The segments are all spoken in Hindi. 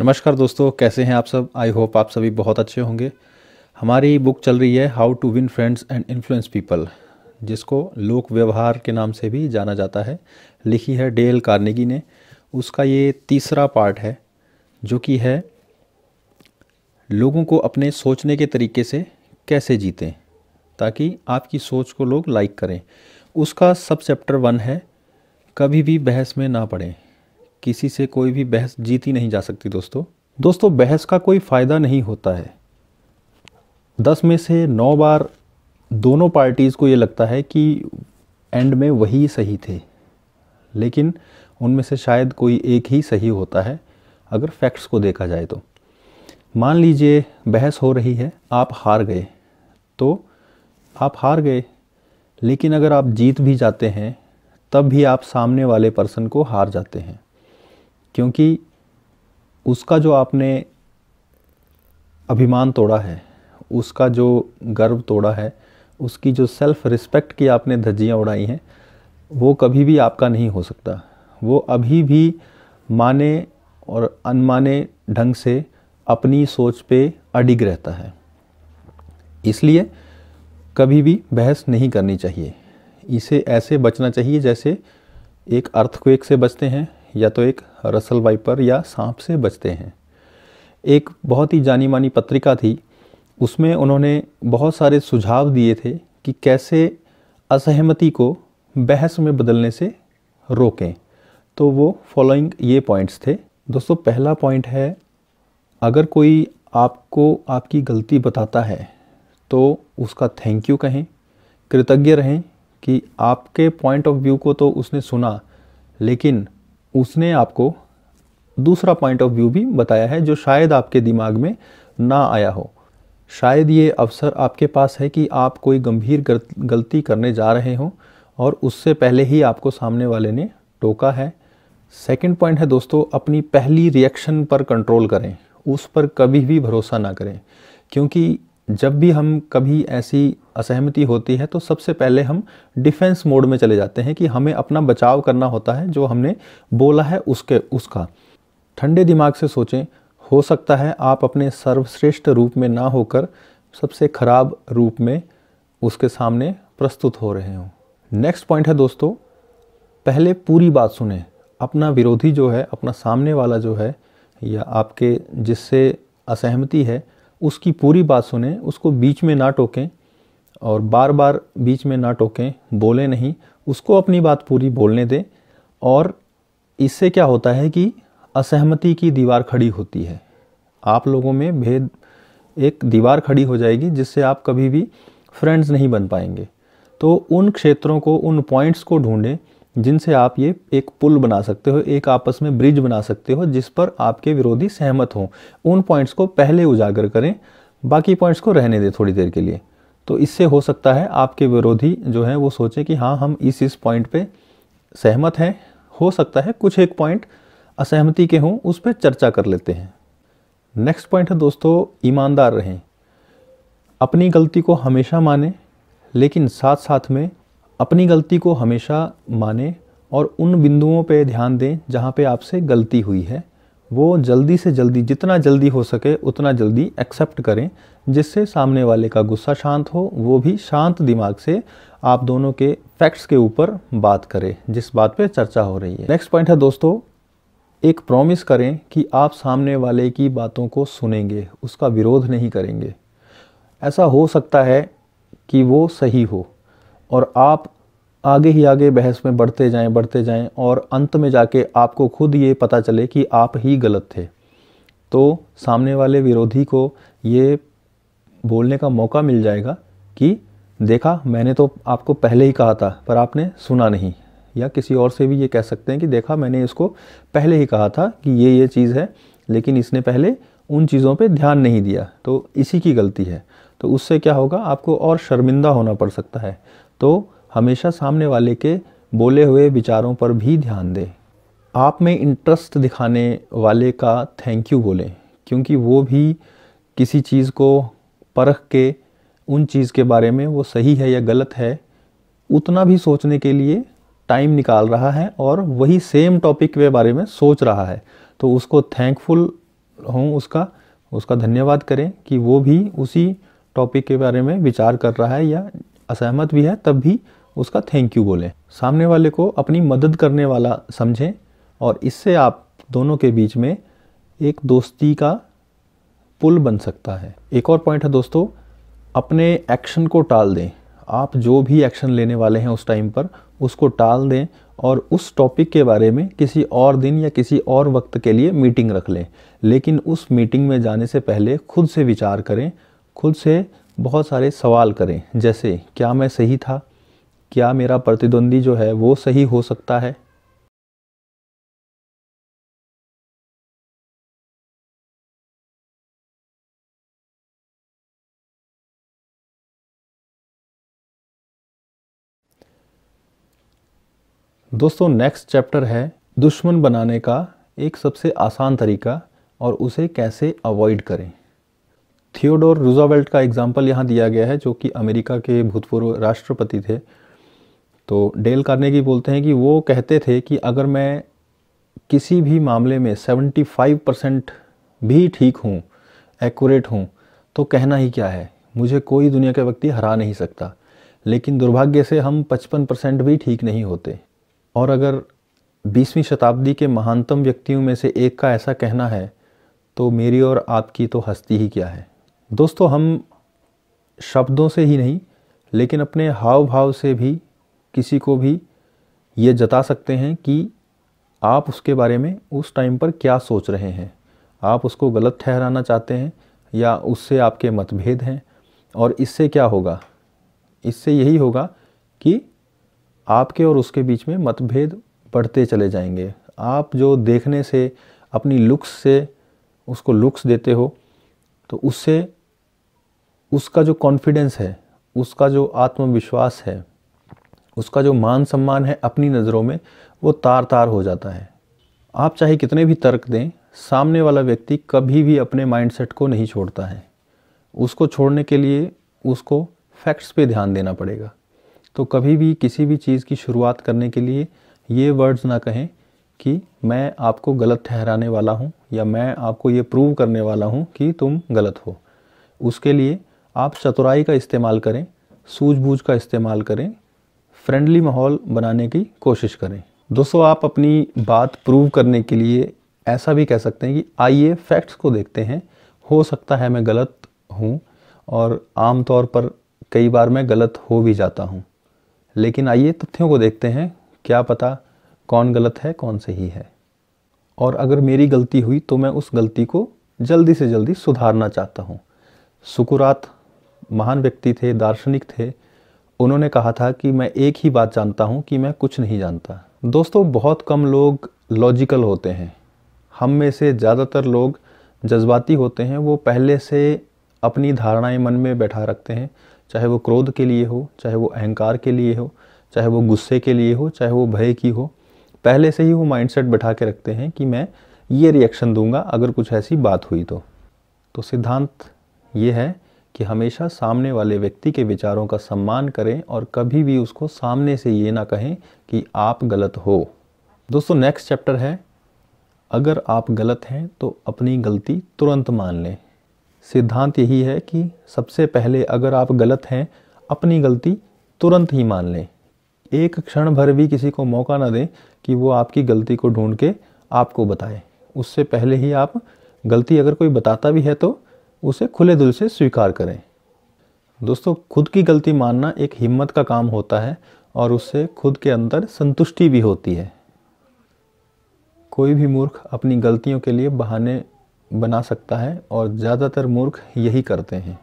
नमस्कार दोस्तों कैसे हैं आप सब आई होप आप सभी बहुत अच्छे होंगे हमारी बुक चल रही है how to win friends and influence people जिसको लोक व्यवहार के नाम से भी जाना जाता है लिखी है डेल कार्नेगी ने उसका ये तीसरा पार्ट है जो कि है लोगों को अपने सोचने के तरीके से कैसे जीतें ताकि आपकी सोच को लोग लाइक करें उसका सब चैप्टर वन है कभी भी बहस में ना पड़ें किसी से कोई भी बहस जीती नहीं जा सकती दोस्तों दोस्तों बहस का कोई फ़ायदा नहीं होता है दस में से नौ बार दोनों पार्टीज़ को ये लगता है कि एंड में वही सही थे लेकिन उनमें से शायद कोई एक ही सही होता है अगर फैक्ट्स को देखा जाए तो मान लीजिए बहस हो रही है आप हार गए तो आप हार गए लेकिन अगर आप जीत भी जाते हैं तब भी आप सामने वाले पर्सन को हार जाते हैं क्योंकि उसका जो आपने अभिमान तोड़ा है उसका जो गर्व तोड़ा है उसकी जो सेल्फ़ रिस्पेक्ट की आपने धज्जियाँ उड़ाई हैं वो कभी भी आपका नहीं हो सकता वो अभी भी माने और अनमाने ढंग से अपनी सोच पे अडिग रहता है इसलिए कभी भी बहस नहीं करनी चाहिए इसे ऐसे बचना चाहिए जैसे एक अर्थक्वेक से बचते हैं या तो एक रसल वाइपर या सांप से बचते हैं एक बहुत ही जानी मानी पत्रिका थी उसमें उन्होंने बहुत सारे सुझाव दिए थे कि कैसे असहमति को बहस में बदलने से रोकें तो वो फॉलोइंग ये पॉइंट्स थे दोस्तों पहला पॉइंट है अगर कोई आपको आपकी गलती बताता है तो उसका थैंक यू कहें कृतज्ञ रहें कि आपके पॉइंट ऑफ व्यू को तो उसने सुना लेकिन उसने आपको दूसरा पॉइंट ऑफ व्यू भी बताया है जो शायद आपके दिमाग में ना आया हो शायद ये अवसर आपके पास है कि आप कोई गंभीर गलती करने जा रहे हों और उससे पहले ही आपको सामने वाले ने टोका है सेकंड पॉइंट है दोस्तों अपनी पहली रिएक्शन पर कंट्रोल करें उस पर कभी भी भरोसा ना करें क्योंकि जब भी हम कभी ऐसी असहमति होती है तो सबसे पहले हम डिफेंस मोड में चले जाते हैं कि हमें अपना बचाव करना होता है जो हमने बोला है उसके उसका ठंडे दिमाग से सोचें हो सकता है आप अपने सर्वश्रेष्ठ रूप में ना होकर सबसे खराब रूप में उसके सामने प्रस्तुत हो रहे हों नेक्स्ट पॉइंट है दोस्तों पहले पूरी बात सुने अपना विरोधी जो है अपना सामने वाला जो है या आपके जिससे असहमति है उसकी पूरी बात सुने उसको बीच में ना टोकें और बार बार बीच में ना टोकें बोले नहीं उसको अपनी बात पूरी बोलने दें और इससे क्या होता है कि असहमति की दीवार खड़ी होती है आप लोगों में भेद एक दीवार खड़ी हो जाएगी जिससे आप कभी भी फ्रेंड्स नहीं बन पाएंगे तो उन क्षेत्रों को उन पॉइंट्स को ढूंढें जिनसे आप ये एक पुल बना सकते हो एक आपस में ब्रिज बना सकते हो जिस पर आपके विरोधी सहमत हों उन पॉइंट्स को पहले उजागर करें बाकी पॉइंट्स को रहने दें थोड़ी देर के लिए तो इससे हो सकता है आपके विरोधी जो हैं वो सोचें कि हाँ हम इस इस पॉइंट पे सहमत हैं हो सकता है कुछ एक पॉइंट असहमति के हों उस पर चर्चा कर लेते हैं नेक्स्ट पॉइंट है दोस्तों ईमानदार रहें अपनी गलती को हमेशा माने लेकिन साथ साथ में अपनी गलती को हमेशा माने और उन बिंदुओं पे ध्यान दें जहाँ पे आपसे गलती हुई है वो जल्दी से जल्दी जितना जल्दी हो सके उतना जल्दी एक्सेप्ट करें जिससे सामने वाले का गुस्सा शांत हो वो भी शांत दिमाग से आप दोनों के फैक्ट्स के ऊपर बात करें जिस बात पे चर्चा हो रही है नेक्स्ट पॉइंट है दोस्तों एक प्रॉमिस करें कि आप सामने वाले की बातों को सुनेंगे उसका विरोध नहीं करेंगे ऐसा हो सकता है कि वो सही हो और आप आगे ही आगे बहस में बढ़ते जाएं बढ़ते जाएं और अंत में जाके आपको खुद ये पता चले कि आप ही गलत थे तो सामने वाले विरोधी को ये बोलने का मौका मिल जाएगा कि देखा मैंने तो आपको पहले ही कहा था पर आपने सुना नहीं या किसी और से भी ये कह सकते हैं कि देखा मैंने इसको पहले ही कहा था कि ये ये चीज़ है लेकिन इसने पहले उन चीज़ों पे ध्यान नहीं दिया तो इसी की गलती है तो उससे क्या होगा आपको और शर्मिंदा होना पड़ सकता है तो हमेशा सामने वाले के बोले हुए विचारों पर भी ध्यान दें आप में इंटरेस्ट दिखाने वाले का थैंक यू बोलें क्योंकि वो भी किसी चीज़ को परख के उन चीज़ के बारे में वो सही है या गलत है उतना भी सोचने के लिए टाइम निकाल रहा है और वही सेम टॉपिक के बारे में सोच रहा है तो उसको थैंकफुल हूँ उसका उसका धन्यवाद करें कि वो भी उसी टॉपिक के बारे में विचार कर रहा है या असहमत भी है तब भी उसका थैंक यू बोलें सामने वाले को अपनी मदद करने वाला समझें और इससे आप दोनों के बीच में एक दोस्ती का पुल बन सकता है एक और पॉइंट है दोस्तों अपने एक्शन को टाल दें आप जो भी एक्शन लेने वाले हैं उस टाइम पर उसको टाल दें और उस टॉपिक के बारे में किसी और दिन या किसी और वक्त के लिए मीटिंग रख लें लेकिन उस मीटिंग में जाने से पहले खुद से विचार करें खुद से बहुत सारे सवाल करें जैसे क्या मैं सही था क्या मेरा प्रतिद्वंदी जो है वो सही हो सकता है दोस्तों नेक्स्ट चैप्टर है दुश्मन बनाने का एक सबसे आसान तरीका और उसे कैसे अवॉइड करें थियोडोर रूजावेल्ट का एग्जाम्पल यहाँ दिया गया है जो कि अमेरिका के भूतपूर्व राष्ट्रपति थे तो डेल करने की बोलते हैं कि वो कहते थे कि अगर मैं किसी भी मामले में 75 परसेंट भी ठीक हूँ एक्यूरेट हूँ तो कहना ही क्या है मुझे कोई दुनिया का व्यक्ति हरा नहीं सकता लेकिन दुर्भाग्य से हम 55 परसेंट भी ठीक नहीं होते और अगर 20वीं शताब्दी के महानतम व्यक्तियों में से एक का ऐसा कहना है तो मेरी और आपकी तो हस्ती ही क्या है दोस्तों हम शब्दों से ही नहीं लेकिन अपने हाव भाव से भी किसी को भी ये जता सकते हैं कि आप उसके बारे में उस टाइम पर क्या सोच रहे हैं आप उसको गलत ठहराना चाहते हैं या उससे आपके मतभेद हैं और इससे क्या होगा इससे यही होगा कि आपके और उसके बीच में मतभेद बढ़ते चले जाएंगे आप जो देखने से अपनी लुक्स से उसको लुक्स देते हो तो उससे उसका जो कॉन्फिडेंस है उसका जो आत्मविश्वास है उसका जो मान सम्मान है अपनी नज़रों में वो तार तार हो जाता है आप चाहे कितने भी तर्क दें सामने वाला व्यक्ति कभी भी अपने माइंडसेट को नहीं छोड़ता है उसको छोड़ने के लिए उसको फैक्ट्स पे ध्यान देना पड़ेगा तो कभी भी किसी भी चीज़ की शुरुआत करने के लिए ये वर्ड्स ना कहें कि मैं आपको गलत ठहराने वाला हूँ या मैं आपको ये प्रूव करने वाला हूँ कि तुम गलत हो उसके लिए आप चतुराई का इस्तेमाल करें सूझबूझ का इस्तेमाल करें फ्रेंडली माहौल बनाने की कोशिश करें दोस्तों आप अपनी बात प्रूव करने के लिए ऐसा भी कह सकते हैं कि आइए फैक्ट्स को देखते हैं हो सकता है मैं गलत हूँ और आमतौर पर कई बार मैं गलत हो भी जाता हूँ लेकिन आइए तथ्यों को देखते हैं क्या पता कौन गलत है कौन सही है और अगर मेरी गलती हुई तो मैं उस गलती को जल्दी से जल्दी सुधारना चाहता हूँ सुकुरात महान व्यक्ति थे दार्शनिक थे उन्होंने कहा था कि मैं एक ही बात जानता हूँ कि मैं कुछ नहीं जानता दोस्तों बहुत कम लोग लॉजिकल होते हैं हम में से ज़्यादातर लोग जज्बाती होते हैं वो पहले से अपनी धारणाएं मन में बैठा रखते हैं चाहे वो क्रोध के लिए हो चाहे वो अहंकार के लिए हो चाहे वो गुस्से के लिए हो चाहे वो भय की हो पहले से ही वो माइंडसेट बैठा के रखते हैं कि मैं ये रिएक्शन दूंगा अगर कुछ ऐसी बात हुई तो तो सिद्धांत ये है कि हमेशा सामने वाले व्यक्ति के विचारों का सम्मान करें और कभी भी उसको सामने से ये ना कहें कि आप गलत हो दोस्तों नेक्स्ट चैप्टर है अगर आप गलत हैं तो अपनी गलती तुरंत मान लें सिद्धांत यही है कि सबसे पहले अगर आप गलत हैं अपनी गलती तुरंत ही मान लें एक क्षण भर भी किसी को मौका ना दें कि वो आपकी गलती को ढूंढ के आपको बताए उससे पहले ही आप गलती अगर कोई बताता भी है तो उसे खुले दिल से स्वीकार करें दोस्तों खुद की गलती मानना एक हिम्मत का काम होता है और उससे खुद के अंदर संतुष्टि भी होती है कोई भी मूर्ख अपनी गलतियों के लिए बहाने बना सकता है और ज़्यादातर मूर्ख यही करते हैं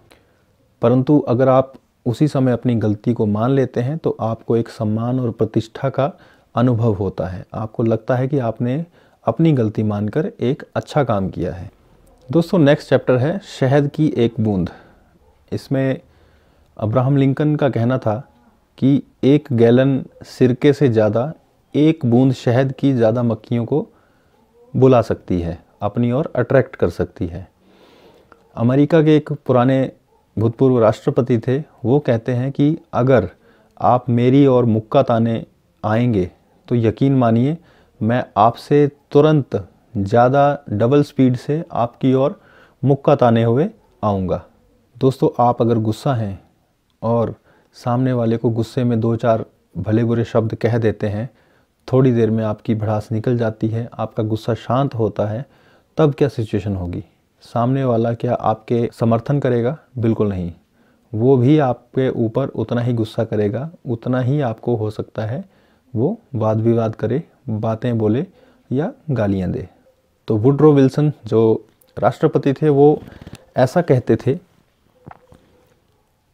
परंतु अगर आप उसी समय अपनी गलती को मान लेते हैं तो आपको एक सम्मान और प्रतिष्ठा का अनुभव होता है आपको लगता है कि आपने अपनी गलती मानकर एक अच्छा काम किया है दोस्तों नेक्स्ट चैप्टर है शहद की एक बूंद इसमें अब्राहम लिंकन का कहना था कि एक गैलन सिरके से ज़्यादा एक बूंद शहद की ज़्यादा मक्खियों को बुला सकती है अपनी ओर अट्रैक्ट कर सकती है अमेरिका के एक पुराने भूतपूर्व राष्ट्रपति थे वो कहते हैं कि अगर आप मेरी और मुक्का ताने आएंगे तो यकीन मानिए मैं आपसे तुरंत ज़्यादा डबल स्पीड से आपकी ओर मुक्का ताने हुए आऊँगा दोस्तों आप अगर गुस्सा हैं और सामने वाले को गुस्से में दो चार भले बुरे शब्द कह देते हैं थोड़ी देर में आपकी भड़ास निकल जाती है आपका गुस्सा शांत होता है तब क्या सिचुएशन होगी सामने वाला क्या आपके समर्थन करेगा बिल्कुल नहीं वो भी आपके ऊपर उतना ही गुस्सा करेगा उतना ही आपको हो सकता है वो वाद विवाद करे बातें बोले या गालियाँ दे तो वुड्रो विल्सन जो राष्ट्रपति थे वो ऐसा कहते थे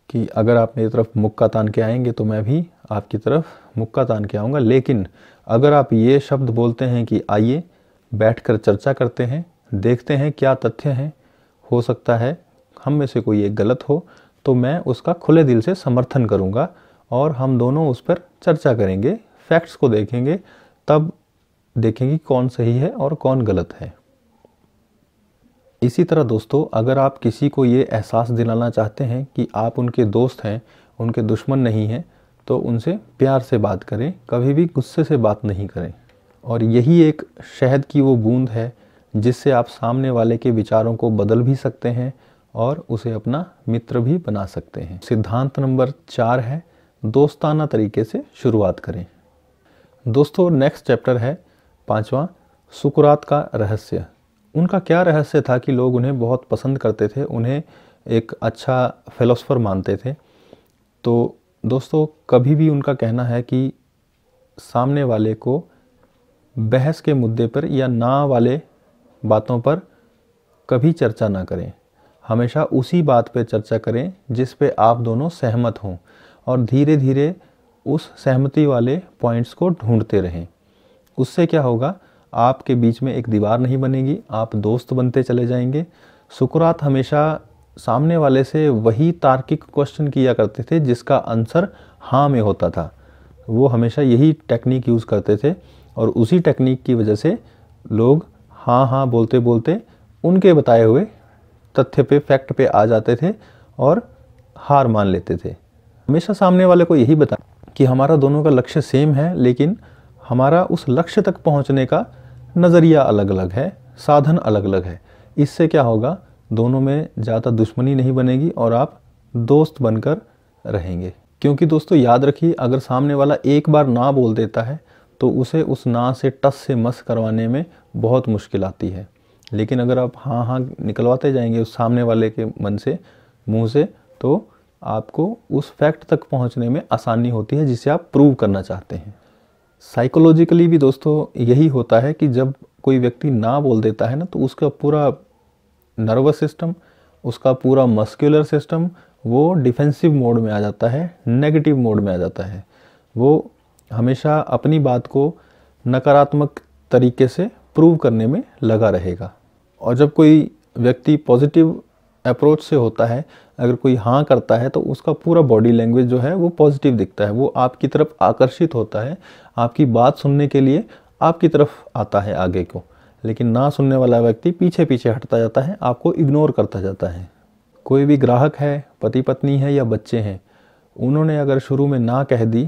कि अगर आप मेरी तरफ मुक्का तान के आएंगे तो मैं भी आपकी तरफ मुक्का तान के आऊँगा लेकिन अगर आप ये शब्द बोलते हैं कि आइए बैठकर चर्चा करते हैं देखते हैं क्या तथ्य हैं हो सकता है हम में से कोई एक गलत हो तो मैं उसका खुले दिल से समर्थन करूँगा और हम दोनों उस पर चर्चा करेंगे फैक्ट्स को देखेंगे तब देखेंगे कौन सही है और कौन गलत है इसी तरह दोस्तों अगर आप किसी को ये एहसास दिलाना चाहते हैं कि आप उनके दोस्त हैं उनके दुश्मन नहीं हैं तो उनसे प्यार से बात करें कभी भी गुस्से से बात नहीं करें और यही एक शहद की वो बूंद है जिससे आप सामने वाले के विचारों को बदल भी सकते हैं और उसे अपना मित्र भी बना सकते हैं सिद्धांत नंबर चार है दोस्ताना तरीके से शुरुआत करें दोस्तों नेक्स्ट चैप्टर है पांचवा सुकरात का रहस्य उनका क्या रहस्य था कि लोग उन्हें बहुत पसंद करते थे उन्हें एक अच्छा फ़िलोसफ़र मानते थे तो दोस्तों कभी भी उनका कहना है कि सामने वाले को बहस के मुद्दे पर या ना वाले बातों पर कभी चर्चा ना करें हमेशा उसी बात पर चर्चा करें जिस पे आप दोनों सहमत हों और धीरे धीरे उस सहमति वाले पॉइंट्स को ढूंढते रहें उससे क्या होगा आपके बीच में एक दीवार नहीं बनेगी आप दोस्त बनते चले जाएंगे सुकरात हमेशा सामने वाले से वही तार्किक क्वेश्चन किया करते थे जिसका आंसर हाँ में होता था वो हमेशा यही टेक्निक यूज़ करते थे और उसी टेक्निक की वजह से लोग हाँ हाँ बोलते बोलते उनके बताए हुए तथ्य पे फैक्ट पे आ जाते थे और हार मान लेते थे हमेशा सामने वाले को यही बता कि हमारा दोनों का लक्ष्य सेम है लेकिन हमारा उस लक्ष्य तक पहुंचने का नज़रिया अलग अलग है साधन अलग अलग है इससे क्या होगा दोनों में ज़्यादा दुश्मनी नहीं बनेगी और आप दोस्त बनकर रहेंगे क्योंकि दोस्तों याद रखिए अगर सामने वाला एक बार ना बोल देता है तो उसे उस ना से टस से मस करवाने में बहुत मुश्किल आती है लेकिन अगर आप हाँ हाँ निकलवाते जाएंगे उस सामने वाले के मन से मुंह से तो आपको उस फैक्ट तक पहुंचने में आसानी होती है जिसे आप प्रूव करना चाहते हैं साइकोलॉजिकली भी दोस्तों यही होता है कि जब कोई व्यक्ति ना बोल देता है ना तो उसका पूरा नर्वस सिस्टम उसका पूरा मस्कुलर सिस्टम वो डिफेंसिव मोड में आ जाता है नेगेटिव मोड में आ जाता है वो हमेशा अपनी बात को नकारात्मक तरीके से प्रूव करने में लगा रहेगा और जब कोई व्यक्ति पॉजिटिव अप्रोच से होता है अगर कोई हाँ करता है तो उसका पूरा बॉडी लैंग्वेज जो है वो पॉजिटिव दिखता है वो आपकी तरफ आकर्षित होता है आपकी बात सुनने के लिए आपकी तरफ आता है आगे को लेकिन ना सुनने वाला व्यक्ति पीछे पीछे हटता जाता है आपको इग्नोर करता जाता है कोई भी ग्राहक है पति पत्नी है या बच्चे हैं उन्होंने अगर शुरू में ना कह दी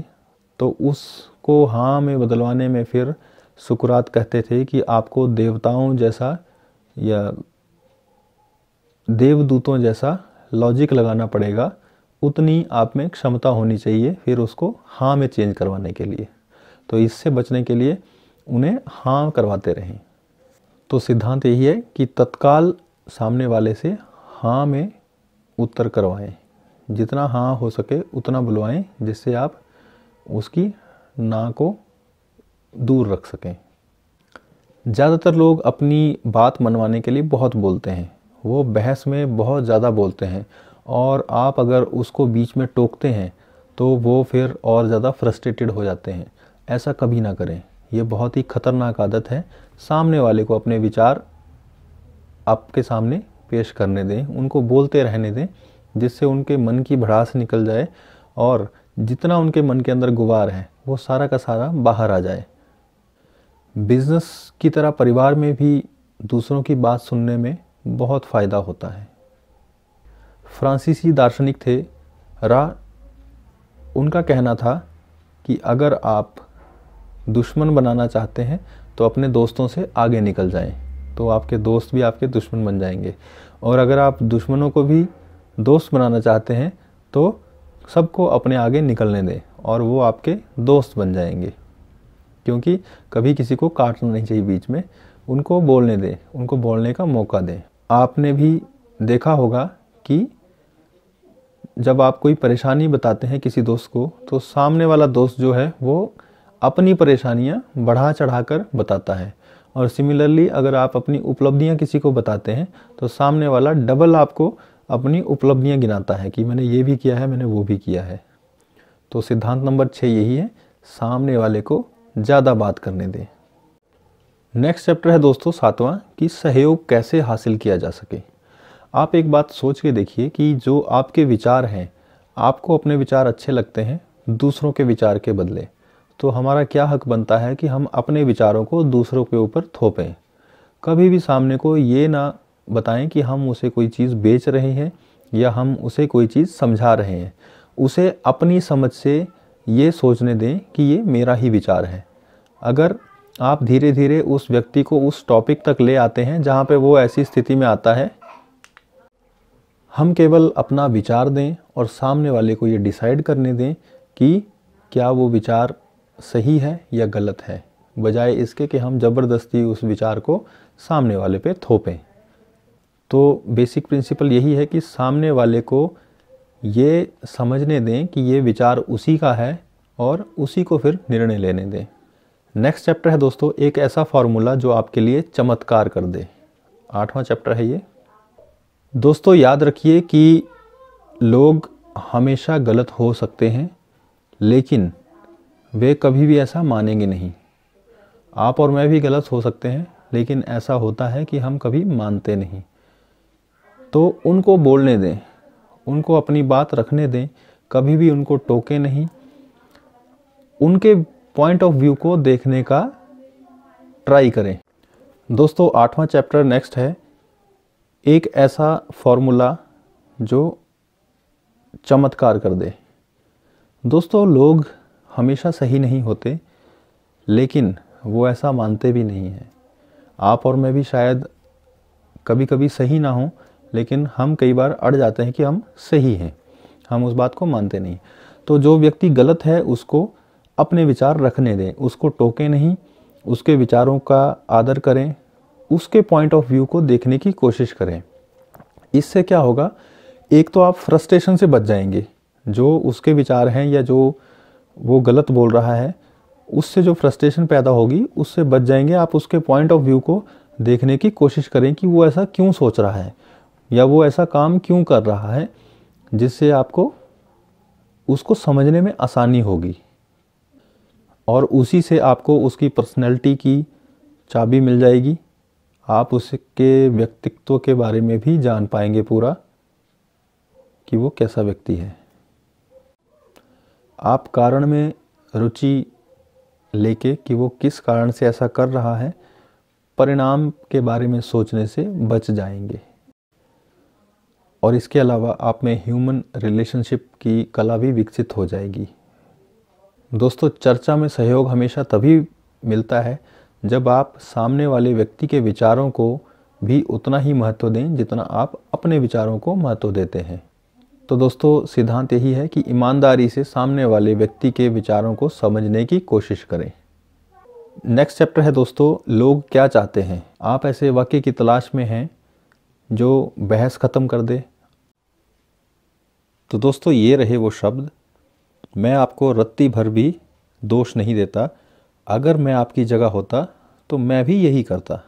तो उसको हाँ में बदलवाने में फिर सुकरात कहते थे कि आपको देवताओं जैसा या देवदूतों जैसा लॉजिक लगाना पड़ेगा उतनी आप में क्षमता होनी चाहिए फिर उसको हाँ में चेंज करवाने के लिए तो इससे बचने के लिए उन्हें हाँ करवाते रहें तो सिद्धांत यही है कि तत्काल सामने वाले से हाँ में उत्तर करवाएं जितना हाँ हो सके उतना बुलवाएं जिससे आप उसकी ना को दूर रख सकें ज़्यादातर लोग अपनी बात मनवाने के लिए बहुत बोलते हैं वो बहस में बहुत ज़्यादा बोलते हैं और आप अगर उसको बीच में टोकते हैं तो वो फिर और ज़्यादा फ्रस्ट्रेटेड हो जाते हैं ऐसा कभी ना करें ये बहुत ही ख़तरनाक आदत है सामने वाले को अपने विचार आपके सामने पेश करने दें उनको बोलते रहने दें जिससे उनके मन की भड़ास निकल जाए और जितना उनके मन के अंदर गुबार है वो सारा का सारा बाहर आ जाए बिज़नेस की तरह परिवार में भी दूसरों की बात सुनने में बहुत फ़ायदा होता है फ्रांसीसी दार्शनिक थे रा उनका कहना था कि अगर आप दुश्मन बनाना चाहते हैं तो अपने दोस्तों से आगे निकल जाएं तो आपके दोस्त भी आपके दुश्मन बन जाएंगे और अगर आप दुश्मनों को भी दोस्त बनाना चाहते हैं तो सबको अपने आगे निकलने दें और वो आपके दोस्त बन जाएंगे क्योंकि कभी किसी को काटना नहीं चाहिए बीच में उनको बोलने दें उनको बोलने का मौका दें आपने भी देखा होगा कि जब आप कोई परेशानी बताते हैं किसी दोस्त को तो सामने वाला दोस्त जो है वो अपनी परेशानियाँ बढ़ा चढ़ा कर बताता है और सिमिलरली अगर आप अपनी उपलब्धियाँ किसी को बताते हैं तो सामने वाला डबल आपको अपनी उपलब्धियाँ गिनाता है कि मैंने ये भी किया है मैंने वो भी किया है तो सिद्धांत नंबर छः यही है सामने वाले को ज़्यादा बात करने दें नेक्स्ट चैप्टर है दोस्तों सातवां कि सहयोग कैसे हासिल किया जा सके आप एक बात सोच के देखिए कि जो आपके विचार हैं आपको अपने विचार अच्छे लगते हैं दूसरों के विचार के बदले तो हमारा क्या हक बनता है कि हम अपने विचारों को दूसरों के ऊपर थोपें कभी भी सामने को ये ना बताएं कि हम उसे कोई चीज़ बेच रहे हैं या हम उसे कोई चीज़ समझा रहे हैं उसे अपनी समझ से ये सोचने दें कि ये मेरा ही विचार है अगर आप धीरे धीरे उस व्यक्ति को उस टॉपिक तक ले आते हैं जहाँ पे वो ऐसी स्थिति में आता है हम केवल अपना विचार दें और सामने वाले को ये डिसाइड करने दें कि क्या वो विचार सही है या गलत है बजाय इसके कि हम ज़बरदस्ती उस विचार को सामने वाले पे थोपें तो बेसिक प्रिंसिपल यही है कि सामने वाले को ये समझने दें कि ये विचार उसी का है और उसी को फिर निर्णय लेने दें नेक्स्ट चैप्टर है दोस्तों एक ऐसा फार्मूला जो आपके लिए चमत्कार कर दे आठवां चैप्टर है ये दोस्तों याद रखिए कि लोग हमेशा गलत हो सकते हैं लेकिन वे कभी भी ऐसा मानेंगे नहीं आप और मैं भी गलत हो सकते हैं लेकिन ऐसा होता है कि हम कभी मानते नहीं तो उनको बोलने दें उनको अपनी बात रखने दें कभी भी उनको टोके नहीं उनके पॉइंट ऑफ व्यू को देखने का ट्राई करें दोस्तों आठवां चैप्टर नेक्स्ट है एक ऐसा फॉर्मूला जो चमत्कार कर दे दोस्तों लोग हमेशा सही नहीं होते लेकिन वो ऐसा मानते भी नहीं हैं आप और मैं भी शायद कभी कभी सही ना हों लेकिन हम कई बार अड़ जाते हैं कि हम सही हैं हम उस बात को मानते नहीं तो जो व्यक्ति गलत है उसको अपने विचार रखने दें उसको टोकें नहीं उसके विचारों का आदर करें उसके पॉइंट ऑफ व्यू को देखने की कोशिश करें इससे क्या होगा एक तो आप फ्रस्ट्रेशन से बच जाएंगे जो उसके विचार हैं या जो वो गलत बोल रहा है उससे जो फ्रस्ट्रेशन पैदा होगी उससे बच जाएंगे आप उसके पॉइंट ऑफ व्यू को देखने की कोशिश करें कि वो ऐसा क्यों सोच रहा है या वो ऐसा काम क्यों कर रहा है जिससे आपको उसको समझने में आसानी होगी और उसी से आपको उसकी पर्सनैलिटी की चाबी मिल जाएगी आप उसके व्यक्तित्व के बारे में भी जान पाएंगे पूरा कि वो कैसा व्यक्ति है आप कारण में रुचि लेके कि वो किस कारण से ऐसा कर रहा है परिणाम के बारे में सोचने से बच जाएंगे और इसके अलावा आप में ह्यूमन रिलेशनशिप की कला भी विकसित हो जाएगी दोस्तों चर्चा में सहयोग हमेशा तभी मिलता है जब आप सामने वाले व्यक्ति के विचारों को भी उतना ही महत्व दें जितना आप अपने विचारों को महत्व देते हैं तो दोस्तों सिद्धांत यही है कि ईमानदारी से सामने वाले व्यक्ति के विचारों को समझने की कोशिश करें नेक्स्ट चैप्टर है दोस्तों लोग क्या चाहते हैं आप ऐसे वाक्य की तलाश में हैं जो बहस ख़त्म कर दे तो दोस्तों ये रहे वो शब्द मैं आपको रत्ती भर भी दोष नहीं देता अगर मैं आपकी जगह होता तो मैं भी यही करता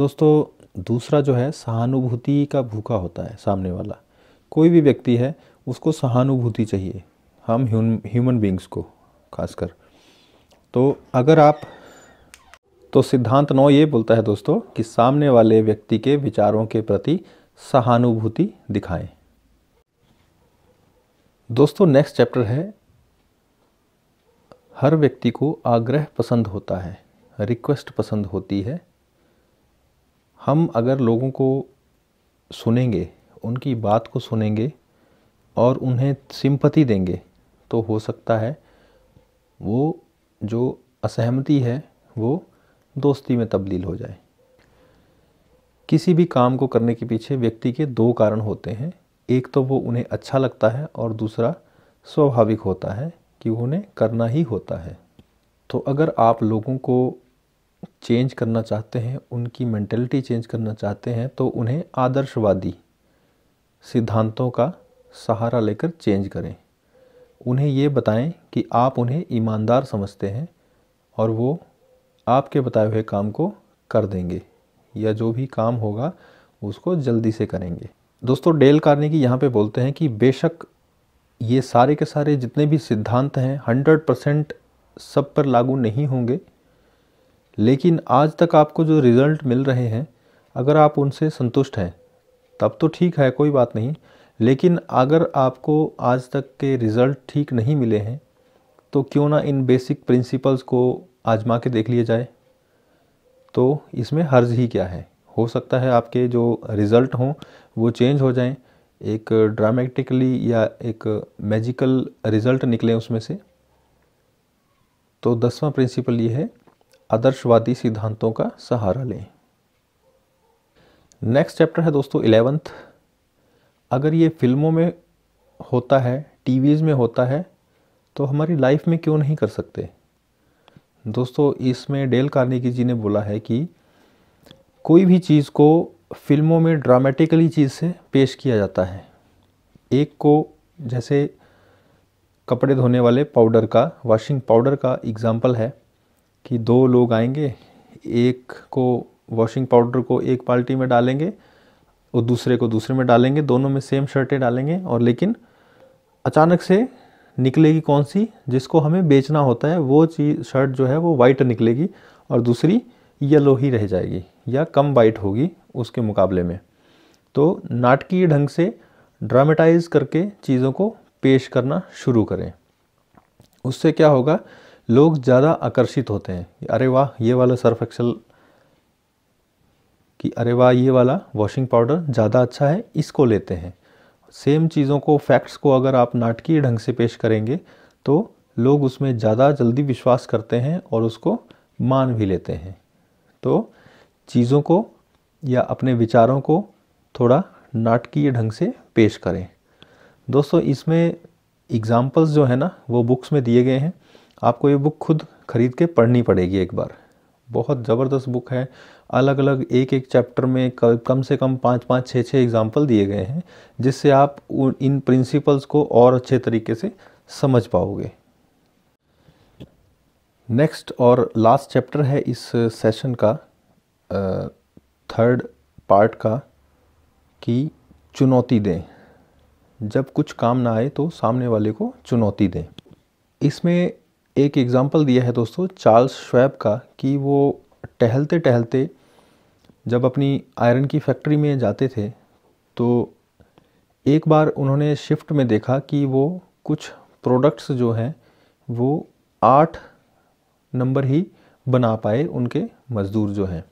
दोस्तों दूसरा जो है सहानुभूति का भूखा होता है सामने वाला कोई भी व्यक्ति है उसको सहानुभूति चाहिए हम ह्यूमन बींग्स को खासकर तो अगर आप तो सिद्धांत नौ ये बोलता है दोस्तों कि सामने वाले व्यक्ति के विचारों के प्रति सहानुभूति दिखाएं दोस्तों नेक्स्ट चैप्टर है हर व्यक्ति को आग्रह पसंद होता है रिक्वेस्ट पसंद होती है हम अगर लोगों को सुनेंगे उनकी बात को सुनेंगे और उन्हें सिंपति देंगे तो हो सकता है वो जो असहमति है वो दोस्ती में तब्दील हो जाए किसी भी काम को करने के पीछे व्यक्ति के दो कारण होते हैं एक तो वो उन्हें अच्छा लगता है और दूसरा स्वाभाविक होता है कि उन्हें करना ही होता है तो अगर आप लोगों को चेंज करना चाहते हैं उनकी मैंटेलिटी चेंज करना चाहते हैं तो उन्हें आदर्शवादी सिद्धांतों का सहारा लेकर चेंज करें उन्हें ये बताएं कि आप उन्हें ईमानदार समझते हैं और वो आपके बताए हुए काम को कर देंगे या जो भी काम होगा उसको जल्दी से करेंगे दोस्तों डेल कारने की यहाँ पे बोलते हैं कि बेशक ये सारे के सारे जितने भी सिद्धांत हैं हंड्रेड परसेंट सब पर लागू नहीं होंगे लेकिन आज तक आपको जो रिज़ल्ट मिल रहे हैं अगर आप उनसे संतुष्ट हैं तब तो ठीक है कोई बात नहीं लेकिन अगर आपको आज तक के रिज़ल्ट ठीक नहीं मिले हैं तो क्यों ना इन बेसिक प्रिंसिपल्स को आजमा के देख लिए जाए तो इसमें हर्ज ही क्या है हो सकता है आपके जो रिज़ल्ट हों वो चेंज हो जाएं एक ड्रामेटिकली या एक मैजिकल रिजल्ट निकले उसमें से तो दसवां प्रिंसिपल ये है आदर्शवादी सिद्धांतों का सहारा लें नेक्स्ट चैप्टर है दोस्तों इलेवेंथ अगर ये फिल्मों में होता है टीवीज़ में होता है तो हमारी लाइफ में क्यों नहीं कर सकते दोस्तों इसमें डेल कार्नेगी जी ने बोला है कि कोई भी चीज़ को फिल्मों में ड्रामेटिकली चीज़ से पेश किया जाता है एक को जैसे कपड़े धोने वाले पाउडर का वॉशिंग पाउडर का एग्ज़ाम्पल है कि दो लोग आएंगे एक को वॉशिंग पाउडर को एक बाल्टी में डालेंगे और दूसरे को दूसरे में डालेंगे दोनों में सेम शर्टें डालेंगे और लेकिन अचानक से निकलेगी कौन सी जिसको हमें बेचना होता है वो चीज शर्ट जो है वो वाइट निकलेगी और दूसरी येलो ही रह जाएगी या कम वाइट होगी उसके मुकाबले में तो नाटकीय ढंग से ड्रामेटाइज करके चीज़ों को पेश करना शुरू करें उससे क्या होगा लोग ज़्यादा आकर्षित होते हैं अरे वाह ये वाला सर्फ एक्सल कि अरे वाह ये वाला वॉशिंग पाउडर ज़्यादा अच्छा है इसको लेते हैं सेम चीज़ों को फैक्ट्स को अगर आप नाटकीय ढंग से पेश करेंगे तो लोग उसमें ज़्यादा जल्दी विश्वास करते हैं और उसको मान भी लेते हैं तो चीज़ों को या अपने विचारों को थोड़ा नाटकीय ढंग से पेश करें दोस्तों इसमें एग्ज़ाम्पल्स जो है ना वो बुक्स में दिए गए हैं आपको ये बुक खुद ख़रीद के पढ़नी पड़ेगी एक बार बहुत ज़बरदस्त बुक है अलग अलग एक एक चैप्टर में कम से कम पाँच पाँच छः छः एग्ज़ाम्पल दिए गए हैं जिससे आप इन प्रिंसिपल्स को और अच्छे तरीके से समझ पाओगे नेक्स्ट और लास्ट चैप्टर है इस सेशन का थर्ड पार्ट का कि चुनौती दें जब कुछ काम ना आए तो सामने वाले को चुनौती दें इसमें एक एग्ज़ाम्पल दिया है दोस्तों चार्ल्स श्वेब का कि वो टहलते टहलते जब अपनी आयरन की फैक्ट्री में जाते थे तो एक बार उन्होंने शिफ्ट में देखा कि वो कुछ प्रोडक्ट्स जो हैं वो आठ नंबर ही बना पाए उनके मज़दूर जो हैं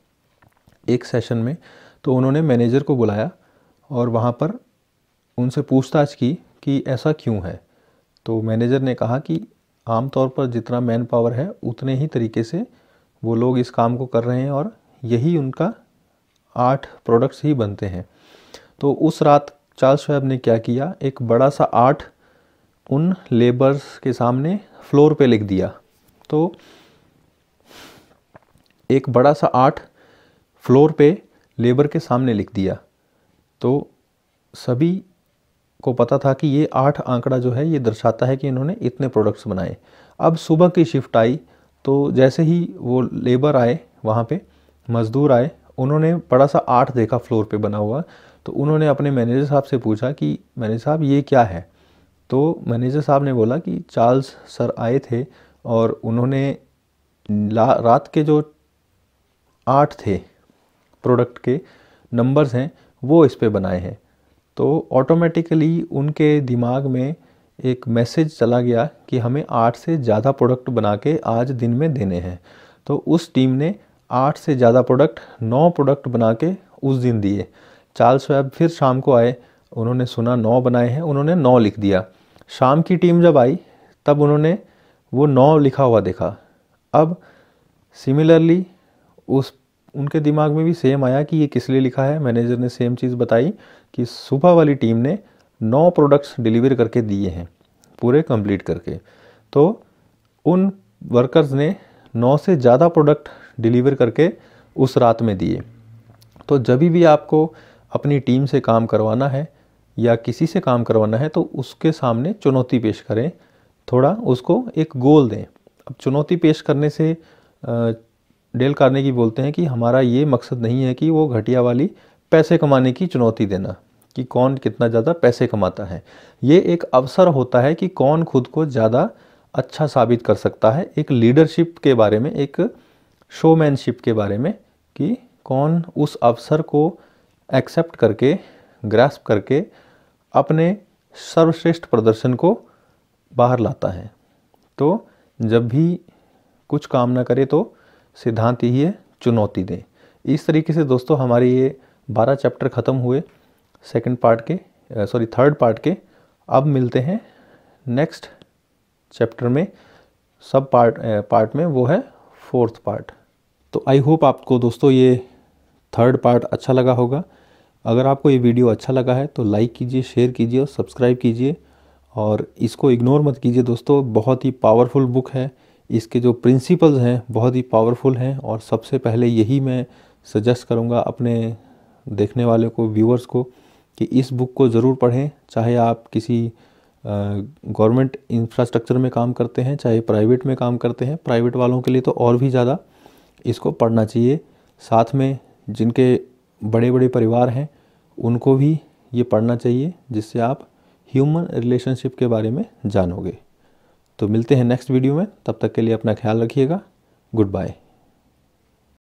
एक सेशन में तो उन्होंने मैनेजर को बुलाया और वहाँ पर उनसे पूछताछ की कि ऐसा क्यों है तो मैनेजर ने कहा कि आम तौर पर जितना मैन पावर है उतने ही तरीके से वो लोग इस काम को कर रहे हैं और यही उनका आठ प्रोडक्ट्स ही बनते हैं तो उस रात चार्ल्स शोब ने क्या किया एक बड़ा सा आर्ट उन लेबर्स के सामने फ्लोर पे लिख दिया तो एक बड़ा सा आर्ट फ्लोर पे लेबर के सामने लिख दिया तो सभी को पता था कि ये आठ आंकड़ा जो है ये दर्शाता है कि इन्होंने इतने प्रोडक्ट्स बनाए अब सुबह की शिफ्ट आई तो जैसे ही वो लेबर आए वहाँ पे मज़दूर आए उन्होंने बड़ा सा आठ देखा फ्लोर पे बना हुआ तो उन्होंने अपने मैनेजर साहब से पूछा कि मैनेजर साहब ये क्या है तो मैनेजर साहब ने बोला कि चार्ल्स सर आए थे और उन्होंने रात के जो आठ थे प्रोडक्ट के नंबर्स हैं वो इस पर बनाए हैं तो ऑटोमेटिकली उनके दिमाग में एक मैसेज चला गया कि हमें आठ से ज़्यादा प्रोडक्ट बना के आज दिन में देने हैं तो उस टीम ने आठ से ज़्यादा प्रोडक्ट नौ प्रोडक्ट बना के उस दिन दिए चार्ल वेब फिर शाम को आए उन्होंने सुना नौ बनाए हैं उन्होंने नौ लिख दिया शाम की टीम जब आई तब उन्होंने वो नौ लिखा हुआ देखा अब सिमिलरली उस उनके दिमाग में भी सेम आया कि ये किस लिए लिखा है मैनेजर ने सेम चीज़ बताई कि सुबह वाली टीम ने नौ प्रोडक्ट्स डिलीवर करके दिए हैं पूरे कंप्लीट करके तो उन वर्कर्स ने नौ से ज़्यादा प्रोडक्ट डिलीवर करके उस रात में दिए तो जब भी आपको अपनी टीम से काम करवाना है या किसी से काम करवाना है तो उसके सामने चुनौती पेश करें थोड़ा उसको एक गोल दें अब चुनौती पेश करने से डेल की बोलते हैं कि हमारा ये मकसद नहीं है कि वो घटिया वाली पैसे कमाने की चुनौती देना कि कौन कितना ज़्यादा पैसे कमाता है ये एक अवसर होता है कि कौन खुद को ज़्यादा अच्छा साबित कर सकता है एक लीडरशिप के बारे में एक शोमैनशिप के बारे में कि कौन उस अवसर को एक्सेप्ट करके ग्रास्प करके अपने सर्वश्रेष्ठ प्रदर्शन को बाहर लाता है तो जब भी कुछ काम ना करे तो सिद्धांत यही है चुनौती दें इस तरीके से दोस्तों हमारे ये बारह चैप्टर ख़त्म हुए सेकंड पार्ट के सॉरी थर्ड पार्ट के अब मिलते हैं नेक्स्ट चैप्टर में सब पार्ट पार्ट में वो है फोर्थ पार्ट तो आई होप आपको दोस्तों ये थर्ड पार्ट अच्छा लगा होगा अगर आपको ये वीडियो अच्छा लगा है तो लाइक कीजिए शेयर कीजिए और सब्सक्राइब कीजिए और इसको इग्नोर मत कीजिए दोस्तों बहुत ही पावरफुल बुक है इसके जो प्रिंसिपल्स हैं बहुत ही पावरफुल हैं और सबसे पहले यही मैं सजेस्ट करूँगा अपने देखने वाले को व्यूअर्स को कि इस बुक को ज़रूर पढ़ें चाहे आप किसी गवर्नमेंट इंफ्रास्ट्रक्चर में काम करते हैं चाहे प्राइवेट में काम करते हैं प्राइवेट वालों के लिए तो और भी ज़्यादा इसको पढ़ना चाहिए साथ में जिनके बड़े बड़े परिवार हैं उनको भी ये पढ़ना चाहिए जिससे आप ह्यूमन रिलेशनशिप के बारे में जानोगे तो मिलते हैं नेक्स्ट वीडियो में तब तक के लिए अपना ख्याल रखिएगा गुड बाय